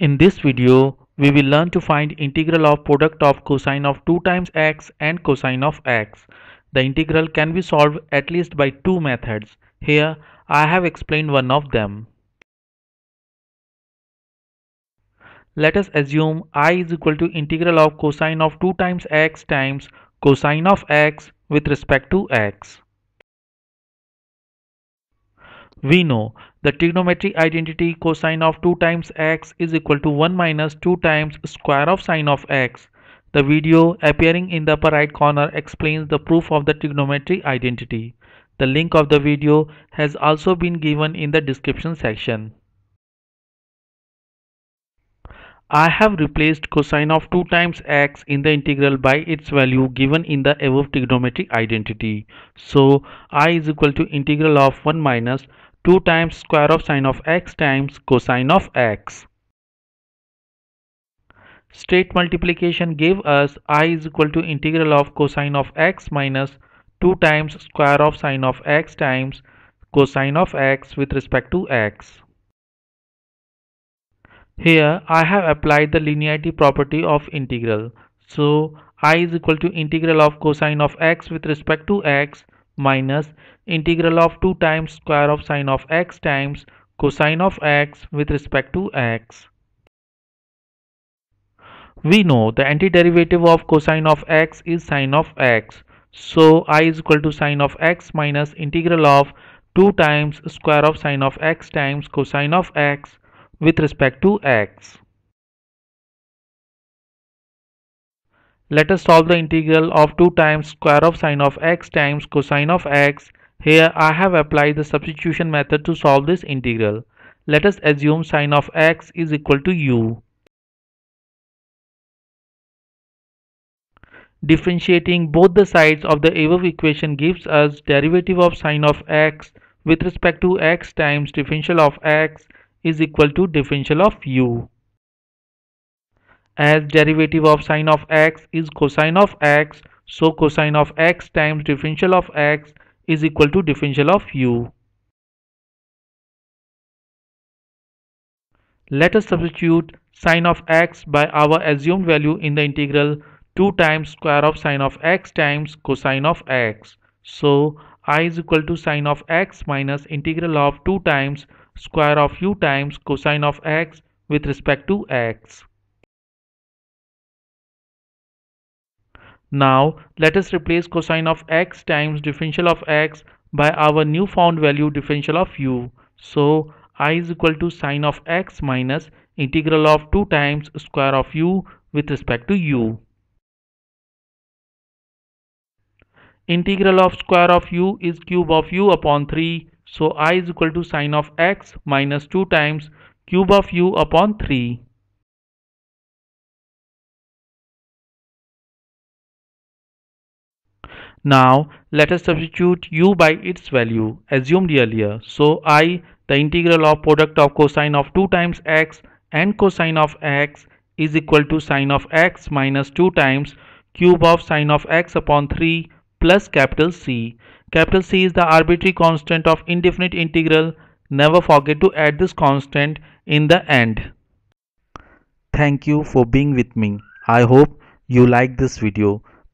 In this video, we will learn to find integral of product of cosine of 2 times x and cosine of x. The integral can be solved at least by two methods. Here, I have explained one of them. Let us assume i is equal to integral of cosine of 2 times x times cosine of x with respect to x. We know the trigonometric identity cosine of 2 times x is equal to 1 minus 2 times square of sine of x. The video appearing in the upper right corner explains the proof of the trigonometric identity. The link of the video has also been given in the description section. I have replaced cosine of 2 times x in the integral by its value given in the above trigonometric identity. So i is equal to integral of 1 minus 2 times square of sine of x times cosine of x. Straight multiplication gave us i is equal to integral of cosine of x minus 2 times square of sine of x times cosine of x with respect to x. Here I have applied the linearity property of integral. So i is equal to integral of cosine of x with respect to x minus integral of 2 times square of sine of x times cosine of x with respect to x. We know the antiderivative of cosine of x is sine of x. So i is equal to sine of x minus integral of 2 times square of sine of x times cosine of x with respect to x. Let us solve the integral of 2 times square of sine of x times cosine of x. Here I have applied the substitution method to solve this integral. Let us assume sine of x is equal to u. Differentiating both the sides of the above equation gives us derivative of sine of x with respect to x times differential of x is equal to differential of u as derivative of sine of x is cosine of x so cosine of x times differential of x is equal to differential of u. Let us substitute sine of x by our assumed value in the integral 2 times square of sine of x times cosine of x. So i is equal to sine of x minus integral of 2 times square of u times cosine of x with respect to x. Now let us replace cosine of x times differential of x by our new found value differential of u. So i is equal to sine of x minus integral of 2 times square of u with respect to u. Integral of square of u is cube of u upon 3. So i is equal to sine of x minus 2 times cube of u upon 3. Now let us substitute u by its value assumed earlier. So i the integral of product of cosine of 2 times x and cosine of x is equal to sine of x minus 2 times cube of sine of x upon 3 plus capital C. Capital C is the arbitrary constant of indefinite integral. Never forget to add this constant in the end. Thank you for being with me. I hope you like this video.